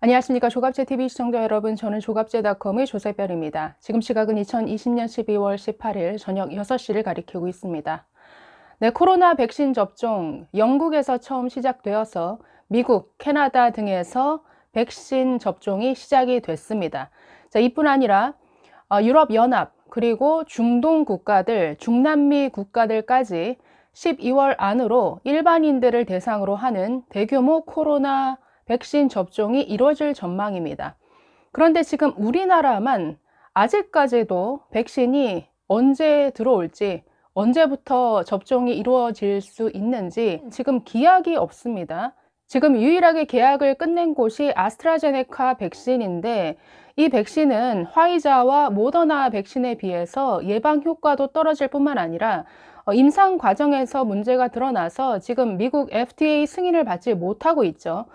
안녕하십니까 조갑제TV 시청자 여러분 저는 조갑제닷컴의 조세별입니다. 지금 시각은 2020년 12월 18일 저녁 6시를 가리키고 있습니다. 네, 코로나 백신 접종 영국에서 처음 시작되어서 미국, 캐나다 등에서 백신 접종이 시작이 됐습니다. 자, 이뿐 아니라 어, 유럽연합 그리고 중동 국가들, 중남미 국가들까지 12월 안으로 일반인들을 대상으로 하는 대규모 코로나 백신 접종이 이뤄질 전망입니다. 그런데 지금 우리나라만 아직까지도 백신이 언제 들어올지 언제부터 접종이 이루어질 수 있는지 지금 기약이 없습니다. 지금 유일하게 계약을 끝낸 곳이 아스트라제네카 백신인데 이 백신은 화이자와 모더나 백신에 비해서 예방 효과도 떨어질 뿐만 아니라 어, 임상 과정에서 문제가 드러나서 지금 미국 FDA 승인을 받지 못하고 있죠.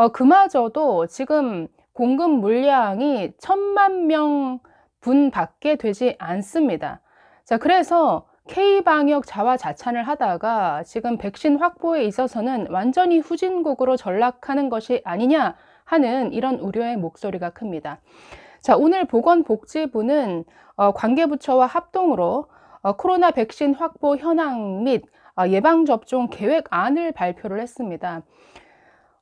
어, 그마저도 지금 공급 물량이 천만 명 분밖에 되지 않습니다. 자, 그래서 K방역 자화자찬을 하다가 지금 백신 확보에 있어서는 완전히 후진국으로 전락하는 것이 아니냐 하는 이런 우려의 목소리가 큽니다. 자, 오늘 보건복지부는 어, 관계부처와 합동으로 어, 코로나 백신 확보 현황 및 어, 예방접종 계획안을 발표를 했습니다.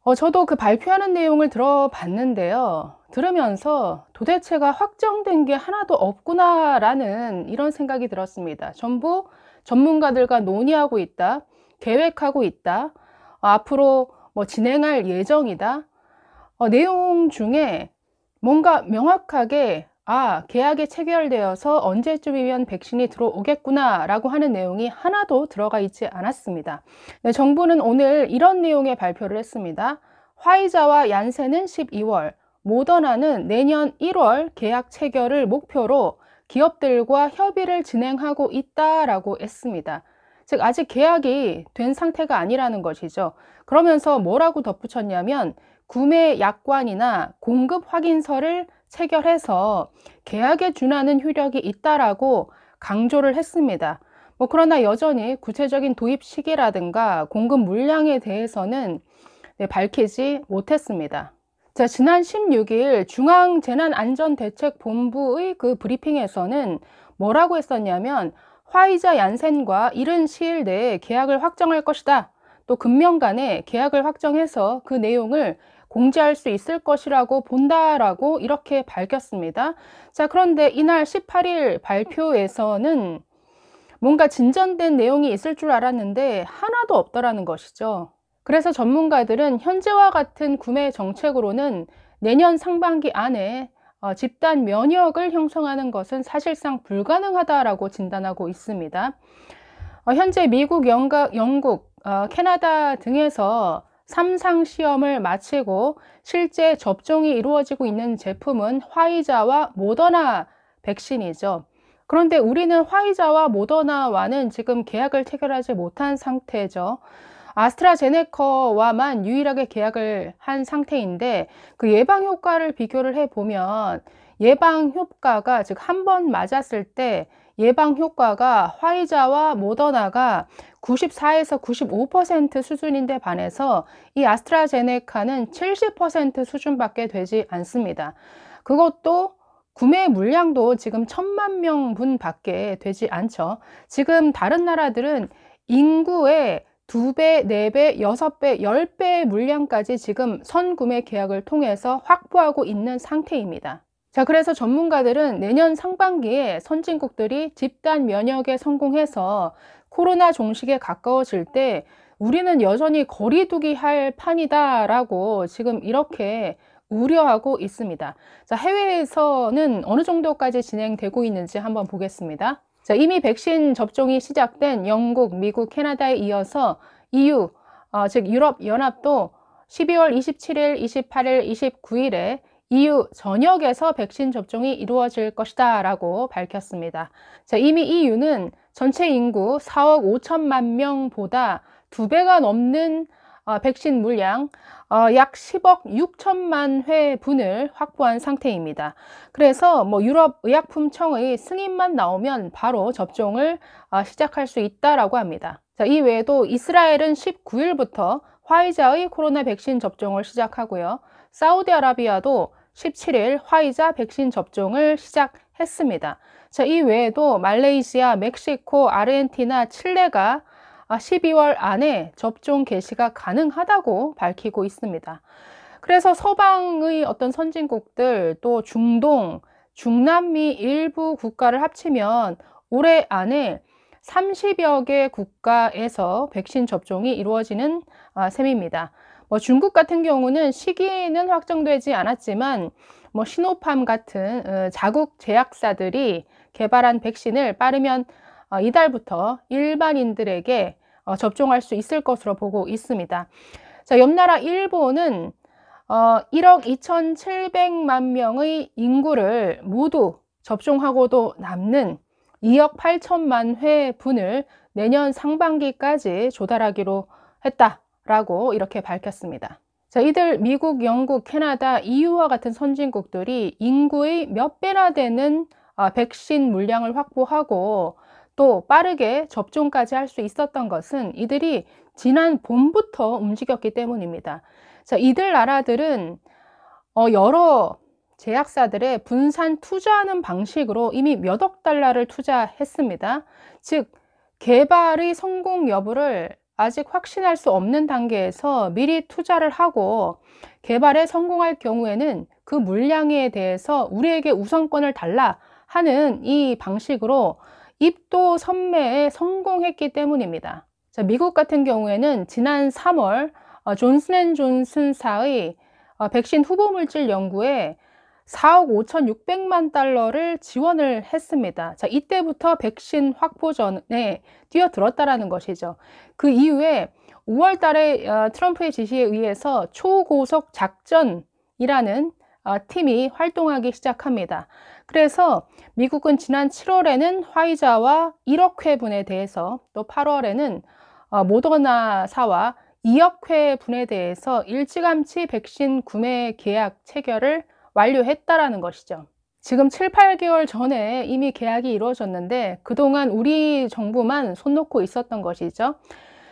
어, 저도 그 발표하는 내용을 들어봤는데요. 들으면서 도대체가 확정된 게 하나도 없구나라는 이런 생각이 들었습니다. 전부 전문가들과 논의하고 있다, 계획하고 있다, 어, 앞으로 뭐 진행할 예정이다. 어, 내용 중에 뭔가 명확하게 아, 계약이 체결되어서 언제쯤이면 백신이 들어오겠구나 라고 하는 내용이 하나도 들어가 있지 않았습니다. 네, 정부는 오늘 이런 내용의 발표를 했습니다. 화이자와 얀센은 12월, 모더나는 내년 1월 계약 체결을 목표로 기업들과 협의를 진행하고 있다라고 했습니다. 즉, 아직 계약이 된 상태가 아니라는 것이죠. 그러면서 뭐라고 덧붙였냐면, 구매 약관이나 공급 확인서를 체결해서 계약에 준하는 효력이 있다라고 강조를 했습니다. 뭐 그러나 여전히 구체적인 도입 시기라든가 공급 물량에 대해서는 네, 밝히지 못했습니다. 자, 지난 16일 중앙재난안전대책본부의 그 브리핑에서는 뭐라고 했었냐면 화이자 얀센과 이른 시일 내에 계약을 확정할 것이다. 또 금년 간에 계약을 확정해서 그 내용을 공지할 수 있을 것이라고 본다라고 이렇게 밝혔습니다. 자, 그런데 이날 18일 발표에서는 뭔가 진전된 내용이 있을 줄 알았는데 하나도 없더라는 것이죠. 그래서 전문가들은 현재와 같은 구매 정책으로는 내년 상반기 안에 어, 집단 면역을 형성하는 것은 사실상 불가능하다라고 진단하고 있습니다. 어, 현재 미국, 영국, 어, 캐나다 등에서 삼상 시험을 마치고 실제 접종이 이루어지고 있는 제품은 화이자와 모더나 백신이죠. 그런데 우리는 화이자와 모더나와는 지금 계약을 체결하지 못한 상태죠. 아스트라제네카와만 유일하게 계약을 한 상태인데 그 예방 효과를 비교를 해보면 예방 효과가 즉 한 번 맞았을 때 예방 효과가 화이자와 모더나가 94에서 95% 수준인데 반해서 이 아스트라제네카는 70% 수준밖에 되지 않습니다. 그것도 구매 물량도 지금 천만 명분 밖에 되지 않죠. 지금 다른 나라들은 인구의 두배네배 네 여섯 배 열배의 물량까지 지금 선구매 계약을 통해서 확보하고 있는 상태입니다. 자, 그래서 전문가들은 내년 상반기에 선진국들이 집단 면역에 성공해서 코로나 종식에 가까워질 때 우리는 여전히 거리두기 할 판이다라고 지금 이렇게 우려하고 있습니다. 자, 해외에서는 어느 정도까지 진행되고 있는지 한번 보겠습니다. 자, 이미 백신 접종이 시작된 영국, 미국, 캐나다에 이어서 EU, 어, 즉 유럽연합도 12월 27일, 28일, 29일에 EU 전역에서 백신 접종이 이루어질 것이다 라고 밝혔습니다. 자, 이미 EU는 전체 인구 4억 5천만 명보다 두 배가 넘는 어, 백신 물량 어, 약 10억 6천만 회분을 확보한 상태입니다. 그래서 뭐 유럽 의약품청의 승인만 나오면 바로 접종을 어, 시작할 수 있다라고 합니다. 자, 이 외에도 이스라엘은 19일부터 화이자의 코로나 백신 접종을 시작하고요. 사우디아라비아도 17일 화이자 백신 접종을 시작했습니다. 자, 이 외에도 말레이시아, 멕시코, 아르헨티나, 칠레가 12월 아, 안에 접종 개시가 가능하다고 밝히고 있습니다. 그래서 서방의 어떤 선진국들 또 중동, 중남미 일부 국가를 합치면 올해 안에 30여 개 국가에서 백신 접종이 이루어지는 아, 셈입니다. 뭐 중국 같은 경우는 시기는 확정되지 않았지만 뭐 시노팜 같은 어, 자국 제약사들이 개발한 백신을 빠르면 어, 이달부터 일반인들에게 어, 접종할 수 있을 것으로 보고 있습니다. 자, 옆나라 일본은 어, 1억 2,700만 명의 인구를 모두 접종하고도 남는 2억 8천만 회분을 내년 상반기까지 조달하기로 했다. 라고 이렇게 밝혔습니다. 자, 이들 미국, 영국, 캐나다, EU와 같은 선진국들이 인구의 몇 배나 되는 아, 백신 물량을 확보하고 또 빠르게 접종까지 할 수 있었던 것은 이들이 지난 봄부터 움직였기 때문입니다. 자, 이들 나라들은 어, 여러 제약사들의 분산 투자하는 방식으로 이미 몇 억 달러를 투자했습니다. 즉, 개발의 성공 여부를 아직 확신할 수 없는 단계에서 미리 투자를 하고 개발에 성공할 경우에는 그 물량에 대해서 우리에게 우선권을 달라 하는 이 방식으로 입도 선매에 성공했기 때문입니다. 자, 미국 같은 경우에는 지난 3월 어, 존슨앤존슨사의 어, 백신 후보 물질 연구에 4억 5,600만 달러를 지원을 했습니다. 자, 이때부터 백신 확보 전에 뛰어들었다라는 것이죠. 그 이후에 5월 달에 어, 트럼프의 지시에 의해서 초고속 작전이라는 어, 팀이 활동하기 시작합니다. 그래서 미국은 지난 7월에는 화이자와 1억 회분에 대해서 또 8월에는 어, 모더나사와 2억 회분에 대해서 일찌감치 백신 구매 계약 체결을 완료했다라는 것이죠. 지금 7, 8개월 전에 이미 계약이 이루어졌는데 그동안 우리 정부만 손 놓고 있었던 것이죠.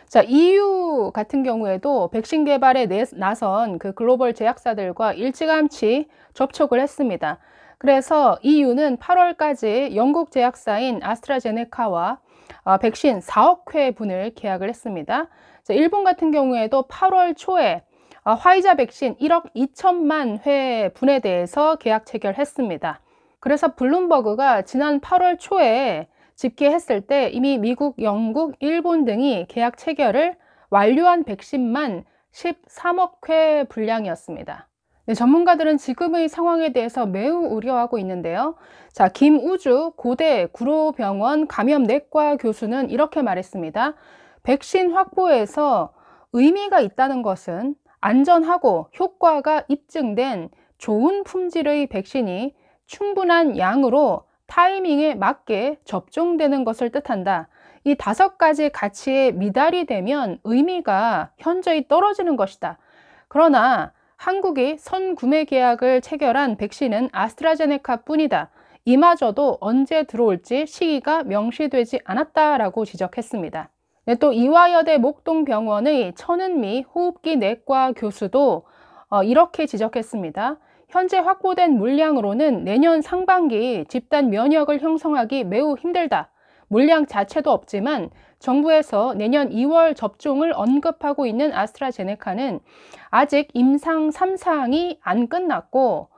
자, EU 같은 경우에도 백신 개발에 나선 그 글로벌 제약사들과 일찌감치 접촉을 했습니다. 그래서 EU는 8월까지 영국 제약사인 아스트라제네카와 어, 백신 4억 회분을 계약을 했습니다. 자, 일본 같은 경우에도 8월 초에 어, 화이자 백신 1억 2천만 회분에 대해서 계약 체결했습니다. 그래서 블룸버그가 지난 8월 초에 집계했을 때 이미 미국, 영국, 일본 등이 계약 체결을 완료한 백신만 13억 회 분량이었습니다. 네, 전문가들은 지금의 상황에 대해서 매우 우려하고 있는데요. 자, 김우주 고대 구로병원 감염내과 교수는 이렇게 말했습니다. 백신 확보에서 의미가 있다는 것은 안전하고 효과가 입증된 좋은 품질의 백신이 충분한 양으로 타이밍에 맞게 접종되는 것을 뜻한다. 이 다섯 가지 가치에 미달이 되면 의미가 현저히 떨어지는 것이다. 그러나 한국이 선구매 계약을 체결한 백신은 아스트라제네카 뿐이다. 이마저도 언제 들어올지 시기가 명시되지 않았다라고 지적했습니다. 네, 또 이화여대 목동병원의 천은미 호흡기 내과 교수도 어, 이렇게 지적했습니다. 현재 확보된 물량으로는 내년 상반기 집단 면역을 형성하기 매우 힘들다. 물량 자체도 없지만 정부에서 내년 2월 접종을 언급하고 있는 아스트라제네카는 아직 임상 3사항이 안 끝났고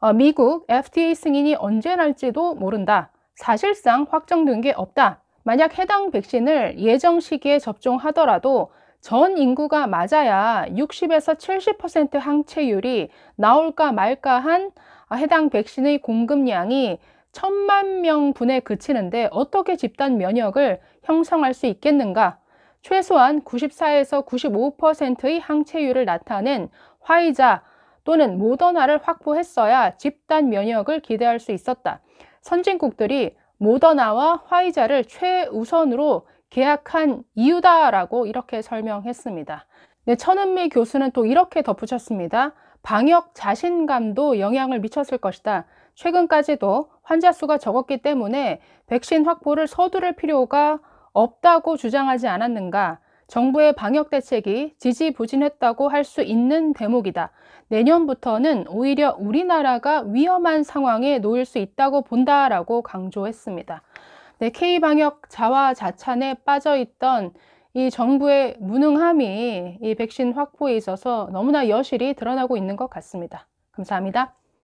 어, 미국 FDA 승인이 언제 날지도 모른다. 사실상 확정된 게 없다. 만약 해당 백신을 예정 시기에 접종하더라도 전 인구가 맞아야 60에서 70% 항체율이 나올까 말까 한 해당 백신의 공급량이 천만 명분에 그치는데 어떻게 집단 면역을 형성할 수 있겠는가? 최소한 94에서 95%의 항체율을 나타낸 화이자 또는 모더나를 확보했어야 집단 면역을 기대할 수 있었다. 선진국들이 모더나와 화이자를 최우선으로 계약한 이유다라고 이렇게 설명했습니다. 네, 천은미 교수는 또 이렇게 덧붙였습니다. 방역 자신감도 영향을 미쳤을 것이다. 최근까지도 환자 수가 적었기 때문에 백신 확보를 서두를 필요가 없다고 주장하지 않았는가. 정부의 방역 대책이 지지부진했다고 할 수 있는 대목이다. 내년부터는 오히려 우리나라가 위험한 상황에 놓일 수 있다고 본다라고 강조했습니다. 네, K방역 자화자찬에 빠져 있던 이 정부의 무능함이 이 백신 확보에 있어서 너무나 여실히 드러나고 있는 것 같습니다. 감사합니다.